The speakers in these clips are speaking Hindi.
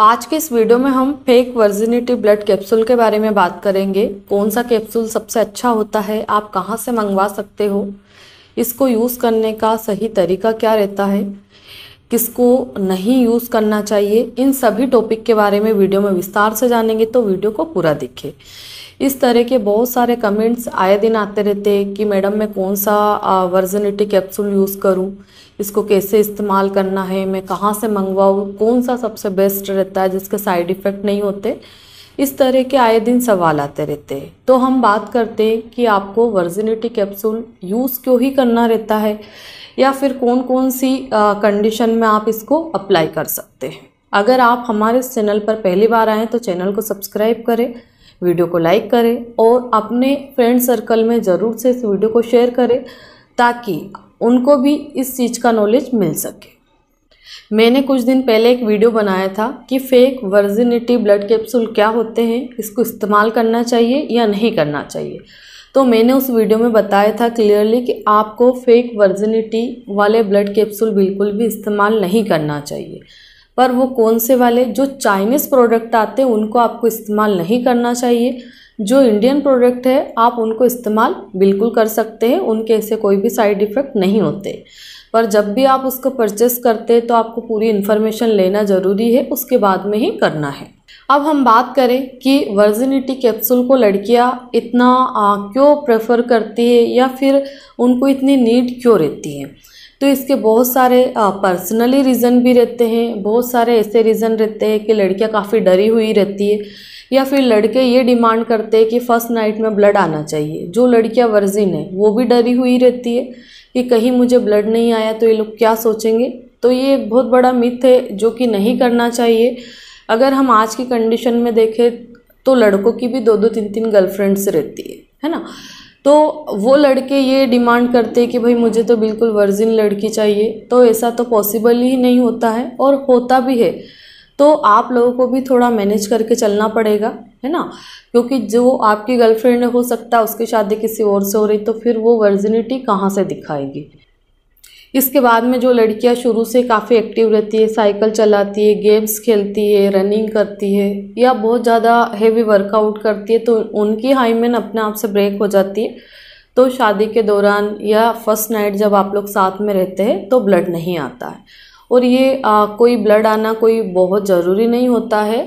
आज के इस वीडियो में हम फेक वर्जिनिटी ब्लड कैप्सूल के बारे में बात करेंगे कौन सा कैप्सूल सबसे अच्छा होता है आप कहाँ से मंगवा सकते हो इसको यूज़ करने का सही तरीका क्या रहता है किसको नहीं यूज़ करना चाहिए इन सभी टॉपिक के बारे में वीडियो में विस्तार से जानेंगे तो वीडियो को पूरा देखें इस तरह के बहुत सारे कमेंट्स आए दिन आते रहते हैं कि मैडम मैं कौन सा वर्जनिटी कैप्सूल यूज़ करूं इसको कैसे इस्तेमाल करना है मैं कहाँ से मंगवाऊँ कौन सा सबसे बेस्ट रहता है जिसके साइड इफ़ेक्ट नहीं होते इस तरह के आए दिन सवाल आते रहते हैं तो हम बात करते हैं कि आपको वर्जिनिटी कैप्सूल यूज़ क्यों ही करना रहता है या फिर कौन कौन सी कंडीशन में आप इसको अप्लाई कर सकते हैं अगर आप हमारे इस चैनल पर पहली बार आएँ तो चैनल को सब्सक्राइब करें वीडियो को लाइक करें और अपने फ्रेंड सर्कल में ज़रूर से इस वीडियो को शेयर करें ताकि उनको भी इस चीज़ का नॉलेज मिल सके मैंने कुछ दिन पहले एक वीडियो बनाया था कि फेक वर्जिनिटी ब्लड कैप्सूल क्या होते हैं इसको इस्तेमाल करना चाहिए या नहीं करना चाहिए तो मैंने उस वीडियो में बताया था क्लियरली कि आपको फेक वर्जिनिटी वाले ब्लड कैप्सूल बिल्कुल भी इस्तेमाल नहीं करना चाहिए पर वो कौन से वाले जो चाइनीज़ प्रोडक्ट आते हैं उनको आपको इस्तेमाल नहीं करना चाहिए जो इंडियन प्रोडक्ट है आप उनको इस्तेमाल बिल्कुल कर सकते हैं उनके ऐसे कोई भी साइड इफ़ेक्ट नहीं होते पर जब भी आप उसको परचेस करते हैं तो आपको पूरी इन्फॉर्मेशन लेना ज़रूरी है उसके बाद में ही करना है अब हम बात करें कि वर्जिनिटी कैप्सूल को लड़कियां इतना आ, क्यों प्रेफर करती है या फिर उनको इतनी नीड क्यों रहती है तो इसके बहुत सारे पर्सनली रीज़न भी रहते हैं बहुत सारे ऐसे रीज़न रहते हैं कि लड़कियां काफ़ी डरी हुई रहती है या फिर लड़के ये डिमांड करते हैं कि फ़र्स्ट नाइट में ब्लड आना चाहिए जो लड़कियां वर्जिन है वो भी डरी हुई रहती है कि कहीं मुझे ब्लड नहीं आया तो ये लोग क्या सोचेंगे तो ये एक बहुत बड़ा मिथ है जो कि नहीं करना चाहिए अगर हम आज की कंडीशन में देखें तो लड़कों की भी दो दो तीन तीन गर्लफ्रेंड्स रहती है है ना तो वो लड़के ये डिमांड करते कि भाई मुझे तो बिल्कुल वर्जिन लड़की चाहिए तो ऐसा तो पॉसिबल ही नहीं होता है और होता भी है तो आप लोगों को भी थोड़ा मैनेज करके चलना पड़ेगा है ना क्योंकि जो आपकी गर्लफ्रेंड हो सकता है उसकी शादी किसी और से हो रही तो फिर वो वर्जिनिटी कहाँ से दिखाएगी इसके बाद में जो लड़कियां शुरू से काफ़ी एक्टिव रहती है साइकिल चलाती है गेम्स खेलती है रनिंग करती है या बहुत ज़्यादा हेवी वर्कआउट करती है तो उनकी हाईमेन अपने आप से ब्रेक हो जाती है तो शादी के दौरान या फर्स्ट नाइट जब आप लोग साथ में रहते हैं तो ब्लड नहीं आता है और ये आ, कोई ब्लड आना कोई बहुत ज़रूरी नहीं होता है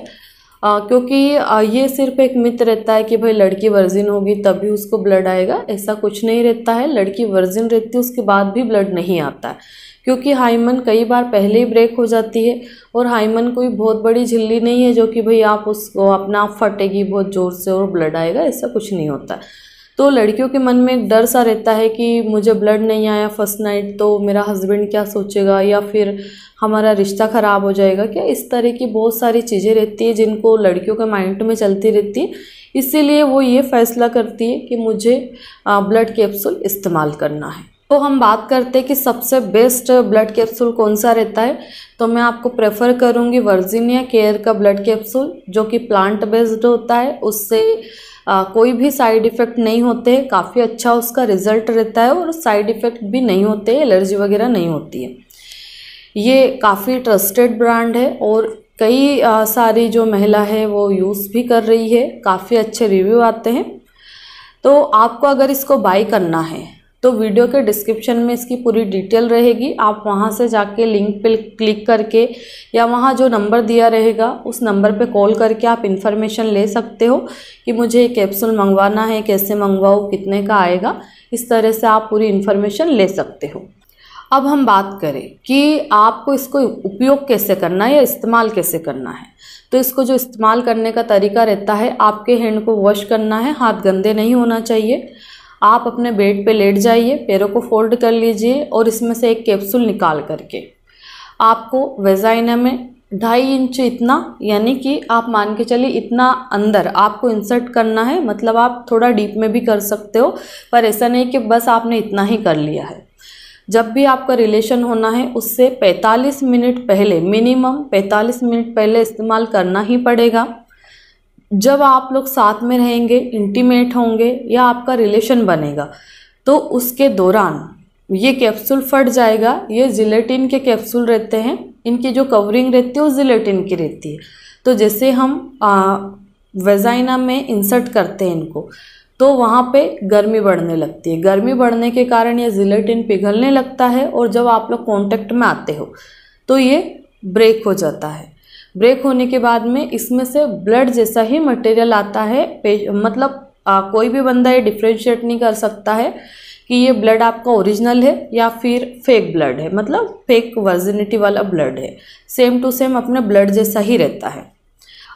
आ, क्योंकि आ, ये सिर्फ एक मित्र रहता है कि भाई लड़की वर्जिन होगी तभी उसको ब्लड आएगा ऐसा कुछ नहीं रहता है लड़की वर्जिन रहती है उसके बाद भी ब्लड नहीं आता है क्योंकि हाइमन कई बार पहले ही ब्रेक हो जाती है और हाइमन कोई बहुत बड़ी झिल्ली नहीं है जो कि भाई आप उसको अपना फटेगी बहुत ज़ोर से और ब्लड आएगा ऐसा कुछ नहीं होता है तो लड़कियों के मन में एक डर सा रहता है कि मुझे ब्लड नहीं आया फर्स्ट नाइट तो मेरा हस्बैंड क्या सोचेगा या फिर हमारा रिश्ता ख़राब हो जाएगा क्या इस तरह की बहुत सारी चीज़ें रहती है जिनको लड़कियों के माइंड में चलती रहती है इसीलिए वो ये फ़ैसला करती है कि मुझे ब्लड कैप्सूल इस्तेमाल करना है तो हम बात करते हैं कि सबसे बेस्ट ब्लड कैप्सूल कौन सा रहता है तो मैं आपको प्रेफर करूँगी वर्जीनिया केयर का ब्लड कैप्सूल जो कि प्लांट बेस्ड होता है उससे आ, कोई भी साइड इफ़ेक्ट नहीं होते काफ़ी अच्छा उसका रिजल्ट रहता है और साइड इफ़ेक्ट भी नहीं होते एलर्जी वगैरह नहीं होती है ये काफ़ी ट्रस्टेड ब्रांड है और कई आ, सारी जो महिला है वो यूज़ भी कर रही है काफ़ी अच्छे रिव्यू आते हैं तो आपको अगर इसको बाई करना है तो वीडियो के डिस्क्रिप्शन में इसकी पूरी डिटेल रहेगी आप वहाँ से जाके लिंक पे क्लिक करके या वहाँ जो नंबर दिया रहेगा उस नंबर पे कॉल करके आप इन्फॉर्मेशन ले सकते हो कि मुझे ये कैप्सूल मंगवाना है कैसे मंगवाओ कितने का आएगा इस तरह से आप पूरी इन्फॉर्मेशन ले सकते हो अब हम बात करें कि आपको इसको उपयोग कैसे करना है या इस्तेमाल कैसे करना है तो इसको जो इस्तेमाल करने का तरीका रहता है आपके हैंड को वॉश करना है हाथ गंदे नहीं होना चाहिए आप अपने बेड पे लेट जाइए पैरों को फोल्ड कर लीजिए और इसमें से एक कैप्सूल निकाल करके आपको वेजाइना में ढाई इंच इतना यानी कि आप मान के चलिए इतना अंदर आपको इंसर्ट करना है मतलब आप थोड़ा डीप में भी कर सकते हो पर ऐसा नहीं कि बस आपने इतना ही कर लिया है जब भी आपका रिलेशन होना है उससे 45 मिनट पहले मिनिमम 45 मिनट पहले इस्तेमाल करना ही पड़ेगा जब आप लोग साथ में रहेंगे इंटीमेट होंगे या आपका रिलेशन बनेगा तो उसके दौरान ये कैप्सूल फट जाएगा ये जिलेटिन के कैप्सूल रहते हैं इनकी जो कवरिंग रहती है वो जिलेटिन की रहती है तो जैसे हम आ, वेजाइना में इंसर्ट करते हैं इनको तो वहाँ पे गर्मी बढ़ने लगती है गर्मी बढ़ने के कारण ये जिलेटिन पिघलने लगता है और जब आप लोग कॉन्टैक्ट में आते हो तो ये ब्रेक हो जाता है ब्रेक होने के बाद में इसमें से ब्लड जैसा ही मटेरियल आता है मतलब आ, कोई भी बंदा ये डिफ्रेंशिएट नहीं कर सकता है कि ये ब्लड आपका ओरिजिनल है या फिर फेक ब्लड है मतलब फेक वर्जिनिटी वाला ब्लड है सेम टू सेम अपने ब्लड जैसा ही रहता है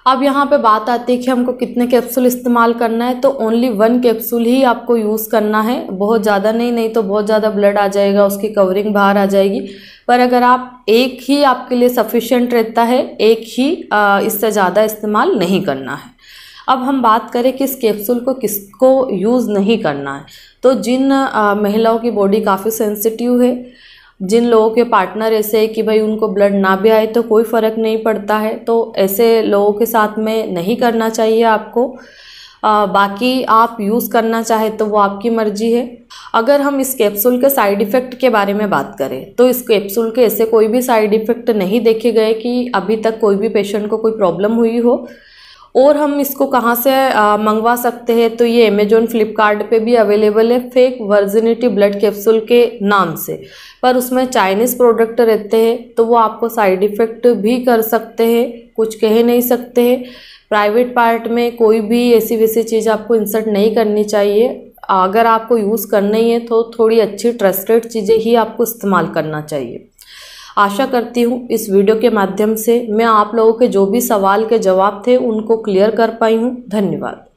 अब यहाँ पे बात आती है कि हमको कितने कैप्सूल इस्तेमाल करना है तो ओनली वन कैप्सूल ही आपको यूज़ करना है बहुत ज़्यादा नहीं नहीं तो बहुत ज़्यादा ब्लड आ जाएगा उसकी कवरिंग बाहर आ जाएगी पर अगर आप एक ही आपके लिए सफिशेंट रहता है एक ही इससे ज़्यादा इस्तेमाल नहीं करना है अब हम बात करें कि इस कैप्सूल को किसको यूज़ नहीं करना है तो जिन महिलाओं की बॉडी काफ़ी सेंसिटिव है जिन लोगों के पार्टनर ऐसे कि भाई उनको ब्लड ना भी आए तो कोई फ़र्क नहीं पड़ता है तो ऐसे लोगों के साथ में नहीं करना चाहिए आपको आ, बाकी आप यूज़ करना चाहे तो वो आपकी मर्जी है अगर हम इस कैप्सूल के साइड इफ़ेक्ट के बारे में बात करें तो इस कैप्सूल के ऐसे कोई भी साइड इफ़ेक्ट नहीं देखे गए कि अभी तक कोई भी पेशेंट को कोई प्रॉब्लम हुई हो और हम इसको कहाँ से मंगवा सकते हैं तो ये अमेजोन फ्लिपकार्ट पे भी अवेलेबल है फेक वर्जिनिटी ब्लड कैप्सूल के नाम से पर उसमें चाइनीज़ प्रोडक्ट रहते हैं तो वो आपको साइड इफ़ेक्ट भी कर सकते हैं कुछ कह नहीं सकते हैं प्राइवेट पार्ट में कोई भी ऐसी वैसी चीज़ आपको इंसर्ट नहीं करनी चाहिए अगर आपको यूज़ करना ही है तो थोड़ी अच्छी ट्रस्टेड चीज़ें ही आपको इस्तेमाल करना चाहिए आशा करती हूँ इस वीडियो के माध्यम से मैं आप लोगों के जो भी सवाल के जवाब थे उनको क्लियर कर पाई हूँ धन्यवाद